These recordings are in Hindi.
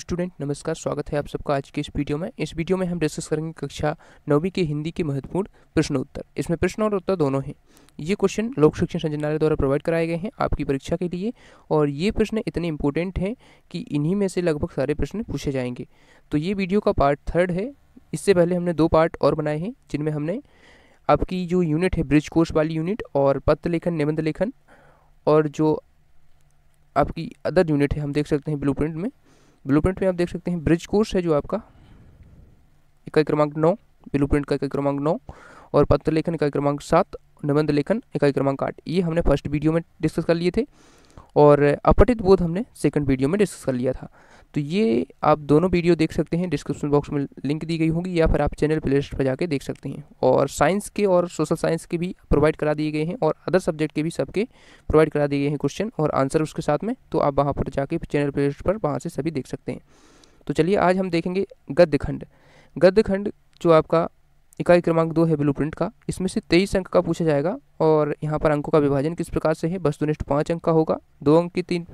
स्टूडेंट नमस्कार स्वागत है आप सबका आज के इस वीडियो में इस वीडियो में हम डिस्कस करेंगे कक्षा नौवीं के हिंदी के महत्वपूर्ण प्रश्न उत्तर इसमें प्रश्न और उत्तर दोनों हैं ये क्वेश्चन लोक शिक्षण संचालय द्वारा प्रोवाइड कराए गए हैं आपकी परीक्षा के लिए और ये प्रश्न इतने इंपॉर्टेंट हैं कि इन्हीं में से लगभग सारे प्रश्न पूछे जाएंगे तो ये वीडियो का पार्ट थर्ड है इससे पहले हमने दो पार्ट और बनाए हैं जिनमें हमने आपकी जो यूनिट है ब्रिज कोर्स वाली यूनिट और पत्र लेखन निबंध लेखन और जो आपकी अदर यूनिट है हम देख सकते हैं ब्लू में प्रिंट में आप देख सकते हैं ब्रिज कोर्स है जो आपका इकाई क्रमांक नौ प्रिंट का इकाई क्रमांक नौ और पत्र लेखन इकाई क्रमांक सात निबंध लेखन इकाई क्रमांक आठ ये हमने फर्स्ट वीडियो में डिस्कस कर लिए थे और अपटित बोध हमने सेकंड वीडियो में डिस्कस कर लिया था तो ये आप दोनों वीडियो देख सकते हैं डिस्क्रिप्शन बॉक्स में लिंक दी गई होगी या फिर आप चैनल प्ले लिस्ट पर जाके देख सकते हैं और साइंस के और सोशल साइंस के भी प्रोवाइड करा दिए गए हैं और अदर सब्जेक्ट के भी सबके प्रोवाइड करा दिए गए हैं क्वेश्चन और आंसर उसके साथ में तो आप वहाँ पर जाके चैनल प्ले लिस्ट पर वहाँ से सभी देख सकते हैं तो चलिए आज हम देखेंगे गद्य खंड गद्य खंड जो आपका इकाई क्रमांक दो है ब्लू का इसमें से तेईस अंक का पूछा जाएगा और यहाँ पर अंकों का विभाजन किस प्रकार से है वस्तुनिष्ठ पाँच अंक का होगा दो अंक की तीन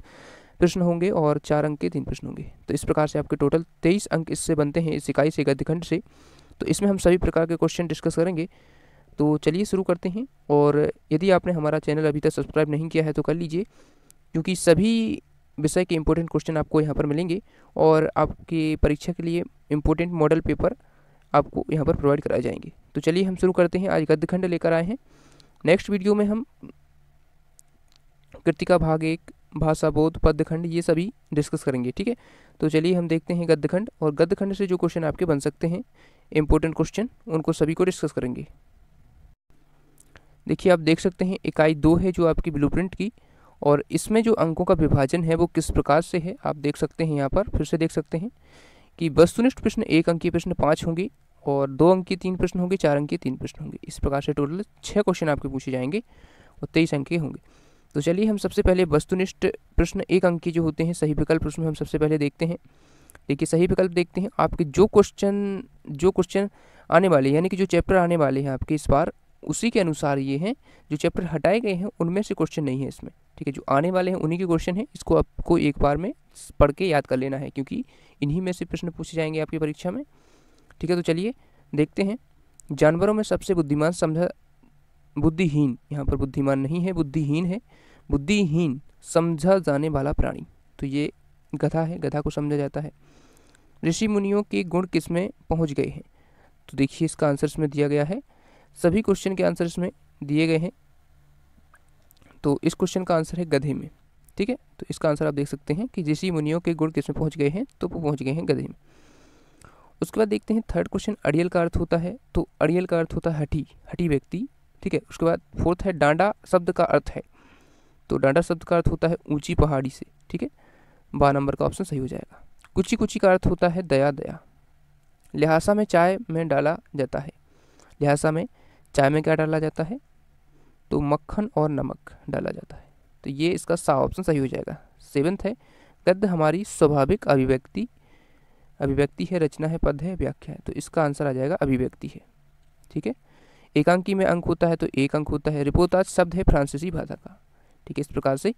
प्रश्न होंगे और चार अंक के तीन प्रश्न होंगे तो इस प्रकार से आपके टोटल तेईस अंक इससे बनते हैं इस इकाई से गद्यखंड से तो इसमें हम सभी प्रकार के क्वेश्चन डिस्कस करेंगे तो चलिए शुरू करते हैं और यदि आपने हमारा चैनल अभी तक सब्सक्राइब नहीं किया है तो कर लीजिए क्योंकि सभी विषय के इम्पोर्टेंट क्वेश्चन आपको यहाँ पर मिलेंगे और आपकी परीक्षा के लिए इम्पोर्टेंट मॉडल पेपर आपको यहाँ पर प्रोवाइड कराए जाएंगे तो चलिए हम शुरू करते हैं आज गद्यखंड लेकर आए हैं नेक्स्ट वीडियो में हम कृतिका भाग एक भाषा बोध पद्यखंड ये सभी डिस्कस करेंगे ठीक है तो चलिए हम देखते हैं गद्यखंड और गद्यखंड से जो क्वेश्चन आपके बन सकते हैं इंपॉर्टेंट क्वेश्चन उनको सभी को डिस्कस करेंगे देखिए आप देख सकते हैं इकाई दो है जो आपकी ब्लू की और इसमें जो अंकों का विभाजन है वो किस प्रकार से है आप देख सकते हैं यहाँ पर फिर से देख सकते हैं कि वस्तुनिष्ठ प्रश्न एक अंकीय प्रश्न पाँच होंगे और दो अंकीय तीन प्रश्न होंगे चार अंकीय तीन प्रश्न होंगे इस प्रकार से टोटल छः क्वेश्चन आपके पूछे जाएंगे और तेईस अंकीय होंगे तो चलिए हम सबसे पहले वस्तुनिष्ठ प्रश्न एक अंक के जो होते हैं सही विकल्प प्रश्न हम सबसे पहले देखते हैं देखिए सही विकल्प देखते हैं आपके जो क्वेश्चन जो क्वेश्चन आने वाले यानी कि जो चैप्टर आने वाले हैं आपके इस बार उसी के अनुसार ये हैं जो चैप्टर हटाए गए हैं उनमें से क्वेश्चन नहीं है इसमें ठीक है जो आने वाले हैं उन्हीं के क्वेश्चन हैं इसको आपको एक बार में पढ़ के याद कर लेना है क्योंकि इन्हीं में से प्रश्न पूछे जाएंगे आपकी परीक्षा में ठीक है तो चलिए देखते हैं जानवरों में सबसे बुद्धिमान समझा बुद्धिहीन यहाँ पर बुद्धिमान नहीं है बुद्धिहीन है बुद्धिहीन समझा जाने वाला प्राणी तो ये गधा है गधा को समझा जाता है ऋषि मुनियों के गुण किस में पहुँच गए हैं तो देखिए इसका आंसर इसमें दिया गया है सभी क्वेश्चन के आंसर इसमें दिए गए हैं तो इस क्वेश्चन का आंसर है गधे में ठीक है तो इसका आंसर आप देख सकते हैं कि ऋषि मुनियों के गुण किस में पहुँच गए हैं तो वो पहुँच गए हैं गधे में उसके बाद देखते हैं थर्ड क्वेश्चन अड़ियल का अर्थ होता है तो अड़ियल का अर्थ होता है हठी हठी व्यक्ति ठीक है उसके बाद फोर्थ है डांडा शब्द का अर्थ है तो डांडा शब्द का अर्थ होता है ऊंची पहाड़ी से ठीक है बारह नंबर का ऑप्शन सही हो जाएगा कुची कुची का अर्थ होता है दया दया लिहाजा में चाय में डाला जाता है लिहाजा में चाय में क्या डाला जाता है तो मक्खन और नमक डाला जाता है तो ये इसका सा ऑप्शन सही हो जाएगा सेवन्थ है गद्य हमारी स्वाभाविक अभिव्यक्ति अभिव्यक्ति है रचना है पद है व्याख्या है तो इसका आंसर आ जाएगा अभिव्यक्ति है ठीक है एकांकी में अंक होता है तो एक अंक होता है रिपोर्टाज शब्द है फ्रांसीसी भाषा का ठीक है इस प्रकार से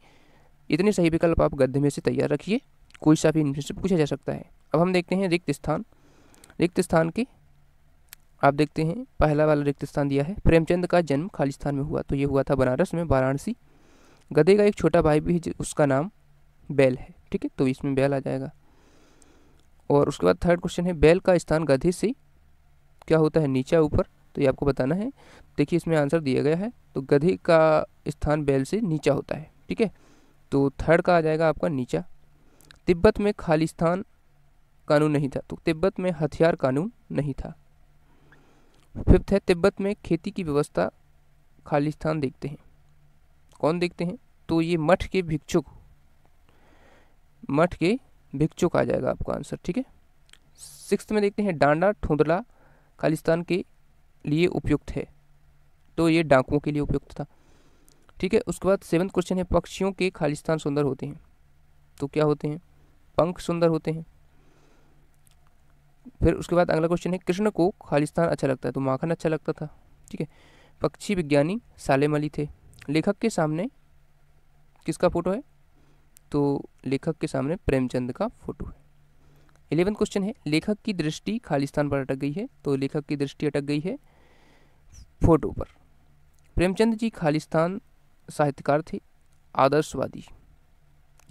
इतने सही विकल्प आप गद्य में से तैयार रखिए कोई सा भी इनमें से पूछा जा सकता है अब हम देखते हैं रिक्त स्थान रिक्त स्थान के आप देखते हैं पहला वाला रिक्त स्थान दिया है प्रेमचंद का जन्म खालिस्तान में हुआ तो ये हुआ था बनारस में वाराणसी गधे का एक छोटा भाई भी उसका नाम बैल है ठीक है तो इसमें बैल आ जाएगा और उसके बाद थर्ड क्वेश्चन है बैल का स्थान गधे से क्या होता है नीचा ऊपर तो ये आपको बताना है देखिए इसमें आंसर दिया गया है तो गधे का स्थान बैल से नीचा होता है ठीक है तो थर्ड का आ जाएगा आपका नीचा तिब्बत में खालिस्तान कानून नहीं था तो तिब्बत में हथियार कानून नहीं था फिफ्थ है तिब्बत में खेती की व्यवस्था खालिस्तान देखते हैं कौन देखते हैं तो ये मठ के भिक्षुक मठ के भिक्षुक आ जाएगा आपका आंसर ठीक है सिक्स में देखते हैं डांडा ठुंदला खालिस्तान के लिए उपयुक्त है तो ये डाकुओं के लिए उपयुक्त था ठीक है उसके बाद सेवंथ क्वेश्चन है पक्षियों के खालिस्तान सुंदर होते हैं तो क्या होते हैं पंख सुंदर होते हैं फिर उसके बाद अगला क्वेश्चन है कृष्ण को खालिस्तान अच्छा लगता है तो माखन अच्छा लगता था ठीक है पक्षी विज्ञानी सालेम अली थे लेखक के सामने किसका फोटो है तो लेखक के सामने प्रेमचंद का फोटो है इलेवंथ क्वेश्चन है लेखक की दृष्टि खालिस्तान पर अटक गई है तो लेखक की दृष्टि अटक गई है फोटो पर प्रेमचंद जी खालिस्तान साहित्यकार थे आदर्शवादी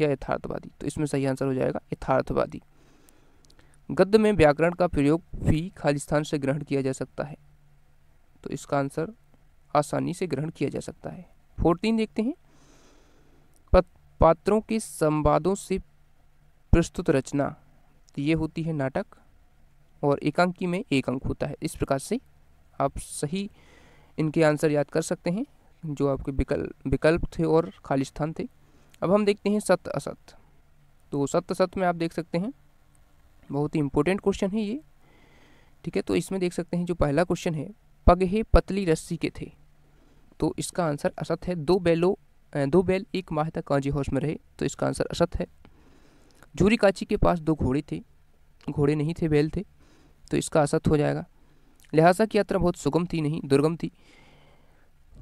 या यथार्थवादी तो इसमें सही आंसर हो जाएगा यथार्थवादी गद्य में व्याकरण का प्रयोग भी खालिस्तान से ग्रहण किया जा सकता है तो इसका आंसर आसानी से ग्रहण किया जा सकता है फोर्टीन देखते हैं पात्रों के संवादों से प्रस्तुत रचना तो ये होती है नाटक और एकांकी में एक अंक होता है इस प्रकार से आप सही इनके आंसर याद कर सकते हैं जो आपके विकल विकल्प थे और खाली स्थान थे अब हम देखते हैं सत्य असत्य तो सत्य सत्य में आप देख सकते हैं बहुत ही इंपॉर्टेंट क्वेश्चन है ये ठीक है तो इसमें देख सकते हैं जो पहला क्वेश्चन है पगहे पतली रस्सी के थे तो इसका आंसर असत है दो बैलो दो बैल एक माह तक कांजी हाउस में रहे तो इसका आंसर असत है झूरी काची के पास दो घोड़े थे घोड़े नहीं थे बैल थे तो इसका असत हो जाएगा लिहाजा की यात्रा बहुत सुगम थी नहीं दुर्गम थी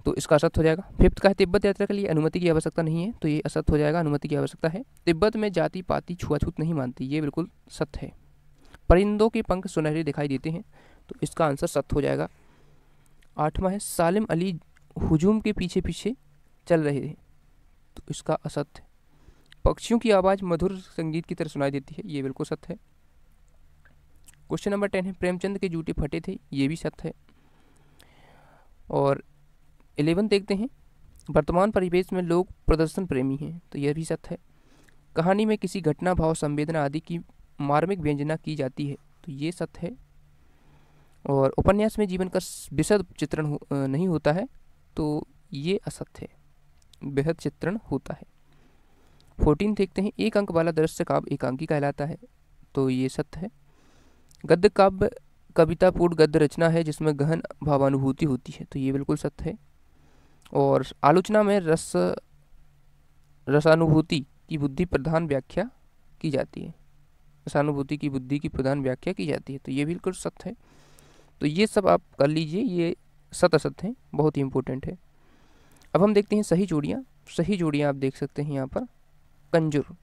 तो इसका असत हो जाएगा फिफ्थ का है तिब्बत यात्रा के लिए अनुमति की आवश्यकता नहीं है तो ये असत हो जाएगा अनुमति की आवश्यकता है तिब्बत में जाति पाति छुआछूत नहीं मानती ये बिल्कुल सत्य है परिंदों के पंख सुनहरे दिखाई देते हैं तो इसका आंसर सत्य हो जाएगा आठवां है सालिम अली हजूम के पीछे पीछे चल रहे हैं तो इसका असत्य पक्षियों की आवाज़ मधुर संगीत की तरह सुनाई देती है ये बिल्कुल सत्य है क्वेश्चन नंबर टेन है प्रेमचंद के जूटे फटे थे ये भी सत्य है और एलेवन देखते हैं वर्तमान परिवेश में लोग प्रदर्शन प्रेमी हैं तो यह भी सत्य है कहानी में किसी घटना भाव संवेदना आदि की मार्मिक व्यंजना की जाती है तो ये सत्य है और उपन्यास में जीवन का विशद चित्रण हो, नहीं होता है तो ये असत्य है बेहद चित्रण होता है फोर्टीन देखते हैं एक अंक वाला दृश्य काव्य एकांकी कहलाता है तो ये सत्य है गद्य काव्य कवितापूर्ण गद्य रचना है जिसमें गहन भावानुभूति होती है तो ये बिल्कुल सत्य है और आलोचना में रस रसानुभूति की बुद्धि प्रधान व्याख्या की जाती है रसानुभूति की बुद्धि की प्रधान व्याख्या की जाती है तो ये बिल्कुल सत्य है तो ये सब आप कर लीजिए ये सत असत हैं बहुत ही इम्पोर्टेंट है अब हम देखते हैं सही जोड़ियाँ सही जोड़ियाँ आप देख सकते हैं यहाँ पर कंजुर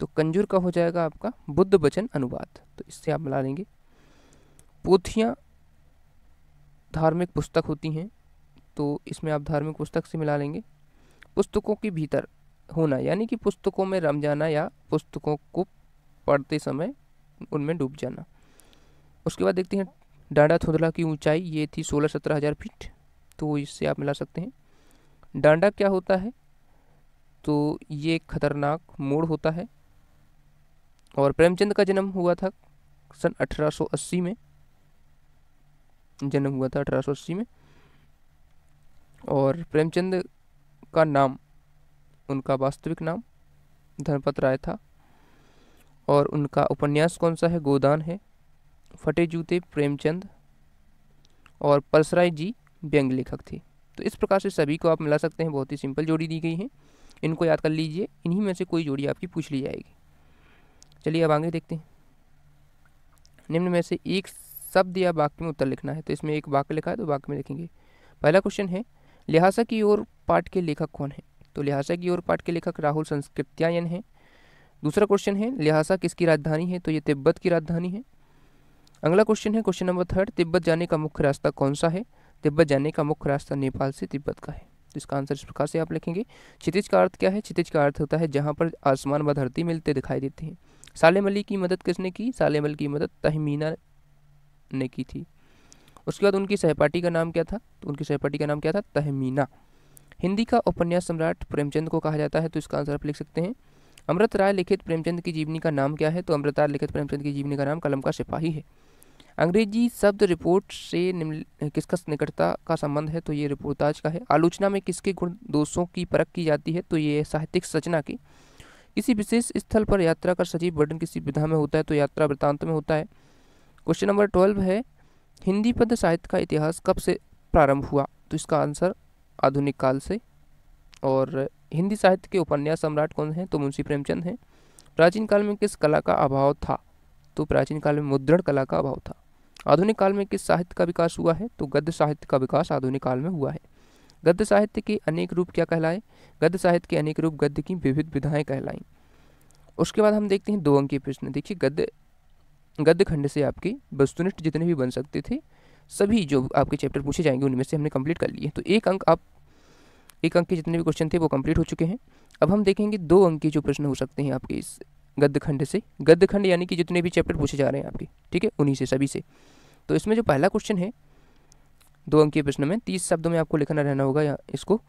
तो कंजूर का हो जाएगा आपका बुद्ध वचन अनुवाद तो इससे आप मिला लेंगे पोथियाँ धार्मिक पुस्तक होती हैं तो इसमें आप धार्मिक पुस्तक से मिला लेंगे पुस्तकों के भीतर होना यानी कि पुस्तकों में रम जाना या पुस्तकों को पढ़ते समय उनमें डूब जाना उसके बाद देखते हैं डांडा थोदला की ऊंचाई ये थी सोलह सत्रह हज़ार फीट तो इससे आप मिला सकते हैं डांडा क्या होता है तो ये खतरनाक मोड़ होता है और प्रेमचंद का जन्म हुआ था सन 1880 में जन्म हुआ था 1880 में और प्रेमचंद का नाम उनका वास्तविक नाम धनपत राय था और उनका उपन्यास कौन सा है गोदान है फटे जूते प्रेमचंद और परसराय जी व्यंग लेखक थे तो इस प्रकार से सभी को आप मिला सकते हैं बहुत ही सिंपल जोड़ी दी गई है इनको याद कर लीजिए इन्हीं में से कोई जोड़ी आपकी पूछ ली जाएगी चलिए अब आगे देखते हैं निम्न में से एक शब्द या वाक्य में उत्तर लिखना है तो इसमें एक वाक्य लिखा है तो वाक्य में लिखेंगे पहला क्वेश्चन है लिहाजा की ओर पाठ के लेखक कौन है तो लिहाजा की ओर पाठ के लेखक राहुल संस्कृत्यायन है दूसरा क्वेश्चन है लिहाजा किसकी राजधानी है तो ये तिब्बत की राजधानी है अगला क्वेश्चन है क्वेश्चन नंबर थर्ड तिब्बत जाने का मुख्य रास्ता कौन सा है तिब्बत जाने का मुख्य रास्ता नेपाल से तिब्बत का है तो इसका आंसर इस प्रकार से आप लिखेंगे क्षितिज का अर्थ क्या है क्षितिज का अर्थ होता है जहाँ पर आसमान व धरती मिलते दिखाई देते हैं सालेम अली की मदद किसने की सालेम अली की मदद तहमीना ने की थी उसके बाद उनकी सहपाठी का नाम क्या था तो उनकी सहपाठी का नाम क्या था तहमीना हिंदी का उपन्यास सम्राट प्रेमचंद को कहा जाता है तो इसका आंसर आप लिख सकते हैं अमृत राय लिखित प्रेमचंद की जीवनी का नाम क्या है तो अमृत राय लिखित प्रेमचंद की जीवनी का नाम कलम का सिपाही है अंग्रेजी शब्द रिपोर्ट से किसका निकटता का संबंध है तो ये रिपोर्टाज का है आलोचना में किसके गुण दोषों की परख की जाती है तो ये साहित्यिक सचना की किसी विशेष स्थल पर यात्रा का सजीव वर्णन किसी विधा में होता है तो यात्रा वृतांत में होता है क्वेश्चन नंबर ट्वेल्व है हिंदी पद साहित्य का इतिहास कब से प्रारंभ हुआ तो इसका आंसर आधुनिक काल से और हिंदी साहित्य के उपन्यास सम्राट कौन हैं तो मुंशी प्रेमचंद हैं प्राचीन काल में किस कला का अभाव था तो प्राचीन काल में मुद्रण कला का अभाव था आधुनिक काल में किस साहित्य का विकास हुआ है तो गद्य साहित्य का विकास आधुनिक काल में हुआ है गद्य साहित्य के अनेक रूप क्या कहलाए गद्य साहित्य के अनेक रूप गद्य की विविध विधाएं कहलाएं उसके बाद हम देखते हैं दो अंकीय प्रश्न देखिए गद्य गद्य खंड से आपके वस्तुनिष्ठ जितने भी बन सकते थे सभी जो आपके चैप्टर पूछे जाएंगे उनमें से हमने कंप्लीट कर लिए तो एक अंक आप एक अंक के जितने भी क्वेश्चन थे वो कंप्लीट हो चुके हैं अब हम देखेंगे दो अंक के जो प्रश्न हो सकते हैं आपके इस गद्य खंड से गद्य खंड यानी कि जितने भी चैप्टर पूछे जा रहे हैं आपके ठीक है उन्हीं से सभी से तो इसमें जो पहला क्वेश्चन है दो अंकीय प्रश्न में तीस शब्दों में आपको लिखना रहना होगा इसको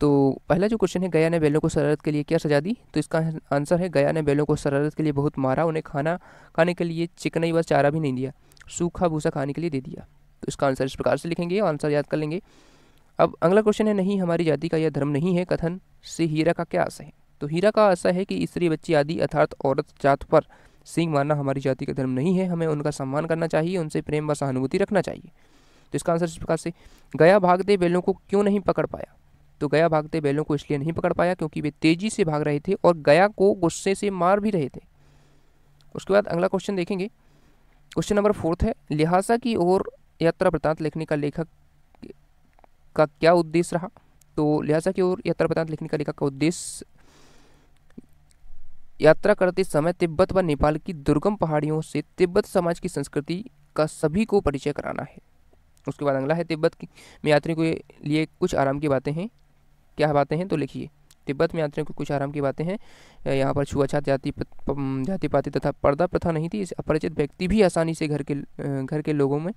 तो पहला जो क्वेश्चन है गया ने बैलों को शरारत के लिए क्या सजा दी तो इसका आंसर है गया ने बैलों को शरारत के लिए बहुत मारा उन्हें खाना खाने के लिए चिकनई व चारा भी नहीं दिया सूखा भूसा खाने के लिए दे दिया तो इसका आंसर इस प्रकार से लिखेंगे आंसर याद कर लेंगे अब अगला क्वेश्चन है नहीं हमारी जाति का यह धर्म नहीं है कथन से हीरा का क्या आशय है तो हीरा का आशय है कि स्त्री बच्ची आदि अर्थात औरत जात पर सिंह मारना हमारी जाति का धर्म नहीं है हमें उनका सम्मान करना चाहिए उनसे प्रेम व सहानुभूति रखना चाहिए तो इसका आंसर इस प्रकार से गया भागते बैलों को क्यों नहीं पकड़ पाया तो गया भागते बैलों को इसलिए नहीं पकड़ पाया क्योंकि वे तेजी से भाग रहे थे और गया को गुस्से से मार भी रहे थे उसके बाद अगला क्वेश्चन देखेंगे क्वेश्चन नंबर फोर्थ है लिहाजा की ओर यात्रा वृतांत लिखने का लेखक का क्या उद्देश्य रहा तो लिहाजा की ओर यात्रा वृतांत लिखने का लेखक का उद्देश्य यात्रा करते समय तिब्बत व नेपाल की दुर्गम पहाड़ियों से तिब्बत समाज की संस्कृति का सभी को परिचय कराना है उसके बाद अगला है तिब्बत में यात्रियों के लिए कुछ आराम की बातें हैं क्या बातें हैं तो लिखिए तिब्बत में यात्रियों को कुछ आराम की बातें हैं यहाँ पर छुआछात जाति जाति पाति तथा पर्दा प्रथा नहीं थी इस अपरिचित व्यक्ति भी आसानी से घर के घर के लोगों में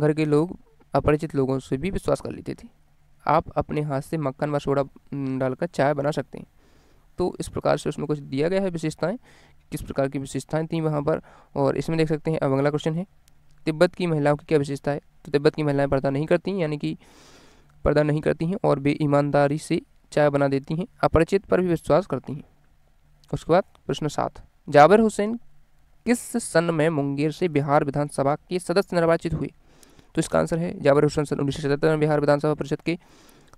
घर के लोग अपरिचित लोगों से भी विश्वास कर लेते थे आप अपने हाथ से मक्खन व सोडा डालकर चाय बना सकते हैं तो इस प्रकार से उसमें कुछ दिया गया है विशेषताएँ किस प्रकार की विशेषताएँ थी वहाँ पर और इसमें देख सकते हैं अब अगला क्वेश्चन है तिब्बत की महिलाओं की क्या विशेषता है तो तिब्बत की महिलाएं पर्दा नहीं करती हैं यानी कि पर्दा नहीं करती हैं और वे ईमानदारी से चाय बना देती हैं अपरिचित पर भी विश्वास करती हैं उसके बाद प्रश्न सात जाबिर हुसैन किस सन में मुंगेर से बिहार विधानसभा के सदस्य निर्वाचित हुए तो इसका आंसर है जाबिर हुसैन सन उन्नीस में बिहार विधानसभा परिषद के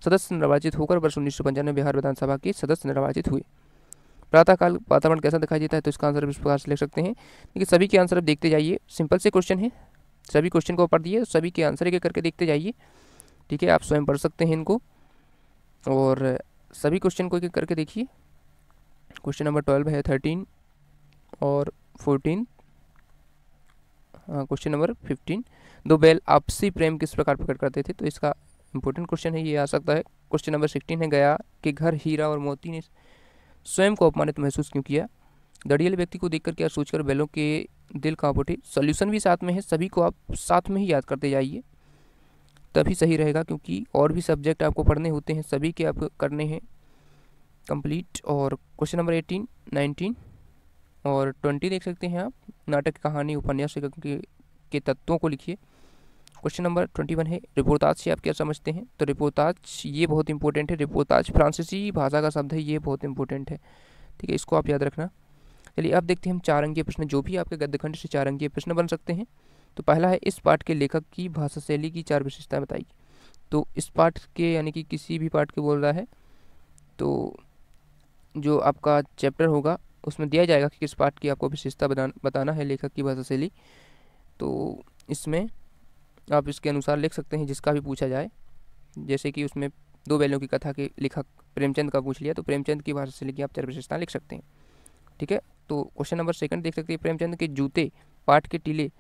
सदस्य निर्वाचित होकर वर्ष उन्नीस सौ पंचानवे बिहार विधानसभा के सदस्य निर्वाचित हुए प्रातःकाल वातावरण कैसा दिखाई देता है तो इसका आंसर इस प्रकार से लिख सकते हैं लेकिन सभी के आंसर आप देखते जाइए सिंपल से क्वेश्चन है सभी क्वेश्चन को पढ़ दिए तो सभी के आंसर एक एक करके देखते जाइए ठीक है आप स्वयं पढ़ सकते हैं इनको और सभी क्वेश्चन को एक एक करके देखिए क्वेश्चन नंबर ट्वेल्व है थर्टीन और फोर्टीन क्वेश्चन नंबर फिफ्टीन दो बैल आपसी प्रेम किस प्रकार प्रकट करते थे तो इसका इंपॉर्टेंट क्वेश्चन है ये आ सकता है क्वेश्चन नंबर सिक्सटीन है गया कि घर हीरा और मोती ने स्वयं को अपमानित महसूस क्यों किया दड़ियल व्यक्ति को देखकर क्या सोचकर बैलों के दिल कहाँ उठे सोल्यूशन भी साथ में है सभी को आप साथ में ही याद करते जाइए तभी सही रहेगा क्योंकि और भी सब्जेक्ट आपको पढ़ने होते हैं सभी के आपको करने हैं कंप्लीट और क्वेश्चन नंबर एटीन नाइनटीन और ट्वेंटी देख सकते हैं आप नाटक कहानी उपन्यास के, के तत्वों को लिखिए क्वेश्चन नंबर ट्वेंटी वन है रिपोर्ताज से आप क्या समझते हैं तो रिपोर्ताज ये बहुत इंपॉर्टेंट है रिपोर्ताज फ्रांसीसी भाषा का शब्द है ये बहुत इंपॉर्टेंट है ठीक है इसको आप याद रखना चलिए अब देखते हैं हम चार अंकीय प्रश्न जो भी आपके गद्यखंड से चार अंकीय प्रश्न बन सकते हैं तो पहला है इस पाठ के लेखक की भाषा शैली की चार विशेषताएं बताइए तो इस पाठ के यानी कि किसी भी पाठ के बोल रहा है तो जो आपका चैप्टर होगा उसमें दिया जाएगा कि किस पाठ की आपको विशेषता बताना है लेखक की भाषा शैली तो इसमें आप इसके अनुसार लिख सकते हैं जिसका भी पूछा जाए जैसे कि उसमें दो बैलों की कथा के लेखक प्रेमचंद का पूछ लिया तो प्रेमचंद की भाषा शैली की आप चार विशेषताएँ लिख सकते हैं ठीक है तो क्वेश्चन नंबर सेकंड देख सकते हैं प्रेमचंद के जूते पाठ के टीले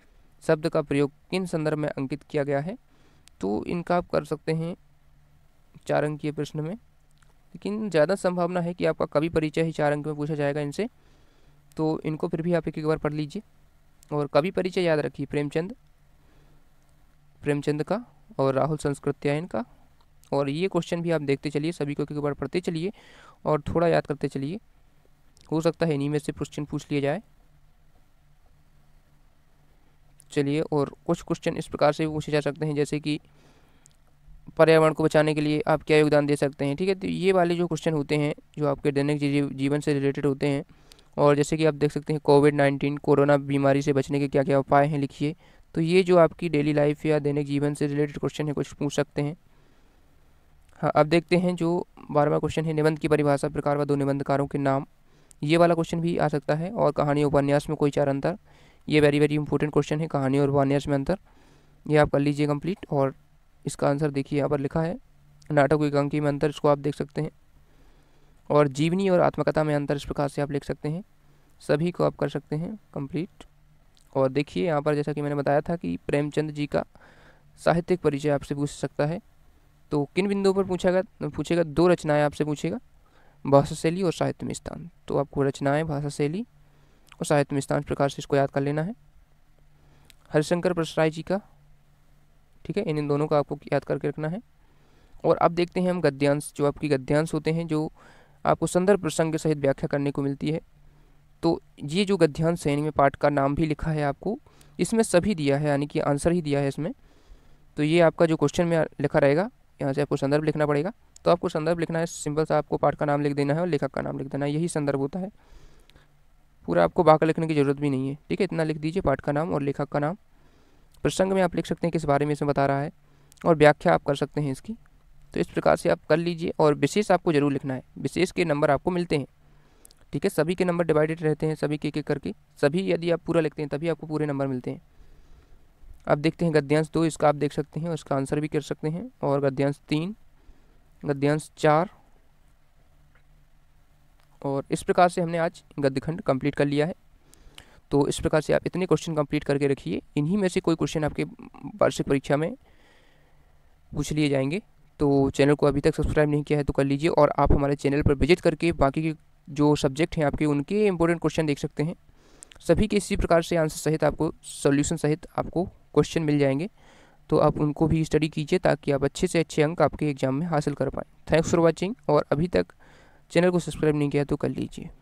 शब्द का प्रयोग किन संदर्भ में अंकित किया गया है तो इनका आप कर सकते हैं चार अंकीय प्रश्न में लेकिन ज़्यादा संभावना है कि आपका कवि परिचय ही चार अंक में पूछा जाएगा इनसे तो इनको फिर भी आप एक बार पढ़ लीजिए और कवि परिचय याद रखिए प्रेमचंद प्रेमचंद का और राहुल संस्कृत्यायन का और ये क्वेश्चन भी आप देखते चलिए सभी को एक बार पढ़ते चलिए और थोड़ा याद करते चलिए हो सकता है इन्हीं में से क्वेश्चन पूछ लिए जाए चलिए और कुछ क्वेश्चन इस प्रकार से भी पूछे जा सकते हैं जैसे कि पर्यावरण को बचाने के लिए आप क्या योगदान दे सकते हैं ठीक है तो ये वाले जो क्वेश्चन होते हैं जो आपके दैनिक जीवन से रिलेटेड होते हैं और जैसे कि आप देख सकते हैं कोविड नाइन्टीन कोरोना बीमारी से बचने के क्या क्या उपाय हैं लिखिए तो ये जो आपकी डेली लाइफ या दैनिक जीवन से रिलेटेड क्वेश्चन है कुछ पूछ सकते हैं हाँ अब देखते हैं जो बारहवा क्वेश्चन है निबंध की परिभाषा प्रकार व दो निबंधकारों के नाम ये वाला क्वेश्चन भी आ सकता है और कहानी उपन्यास में कोई चार अंतर ये वेरी वेरी इंपॉर्टेंट क्वेश्चन है कहानी और उपन्यास में अंतर ये आप कर लीजिए कंप्लीट और इसका आंसर देखिए यहाँ पर लिखा है नाटक एकांकी में अंतर इसको आप देख सकते हैं और जीवनी और आत्मकथा में अंतर इस प्रकार से आप लिख सकते हैं सभी को आप कर सकते हैं कंप्लीट और देखिए यहाँ पर जैसा कि मैंने बताया था कि प्रेमचंद जी का साहित्यिक परिचय आपसे पूछ सकता है तो किन बिंदुओं पर पूछा गया पूछेगा दो रचनाएं आपसे पूछेगा भाषा शैली और साहित्य में स्थान तो आपको रचनाएं भाषा शैली और साहित्य में स्थान प्रकार से इसको याद कर लेना है हरिशंकर प्रसराय जी का ठीक है इन इन दोनों का आपको याद करके रखना है और अब देखते हैं हम गद्यांश जो आपकी गद्यांश होते हैं जो आपको संदर्भ प्रसंग के सहित व्याख्या करने को मिलती है तो ये जो गद्यांश है इनमें पाठ का नाम भी लिखा है आपको इसमें सभी दिया है यानी कि आंसर ही दिया है इसमें तो ये आपका जो क्वेश्चन में लिखा रहेगा यहाँ से आपको संदर्भ लिखना पड़ेगा तो आपको संदर्भ लिखना है सिंपल सा आपको पाठ का नाम लिख देना है और लेखक का नाम लिख देना है यही संदर्भ होता है पूरा आपको बाका लिखने की ज़रूरत भी नहीं है ठीक है इतना लिख दीजिए पाठ का नाम और लेखक का नाम प्रसंग में आप लिख सकते हैं किस बारे में इसमें बता रहा है और व्याख्या आप कर सकते हैं इसकी तो इस प्रकार से आप कर लीजिए और विशेष आपको ज़रूर लिखना है विशेष के नंबर आपको मिलते हैं ठीक है सभी के नंबर डिवाइडेड रहते हैं सभी के एक करके सभी यदि आप पूरा लिखते हैं तभी आपको पूरे नंबर मिलते हैं आप देखते हैं गद्यांश दो इसका आप देख सकते हैं और इसका आंसर भी कर सकते हैं और गद्यांश तीन गद्यांश चार और इस प्रकार से हमने आज गद्यखंड कंप्लीट कर लिया है तो इस प्रकार से आप इतने क्वेश्चन कंप्लीट करके रखिए इन्हीं में से कोई क्वेश्चन आपके वार्षिक परीक्षा में पूछ लिए जाएंगे तो चैनल को अभी तक सब्सक्राइब नहीं किया है तो कर लीजिए और आप हमारे चैनल पर विजिट करके बाकी के जो सब्जेक्ट हैं आपके उनके इंपॉर्टेंट क्वेश्चन देख सकते हैं सभी के इसी प्रकार से आंसर सहित आपको सोल्यूशन सहित आपको क्वेश्चन मिल जाएंगे तो आप उनको भी स्टडी कीजिए ताकि आप अच्छे से अच्छे अंक आपके एग्जाम में हासिल कर पाएँ थैंक्स फॉर वॉचिंग और अभी तक चैनल को सब्सक्राइब नहीं किया तो कर लीजिए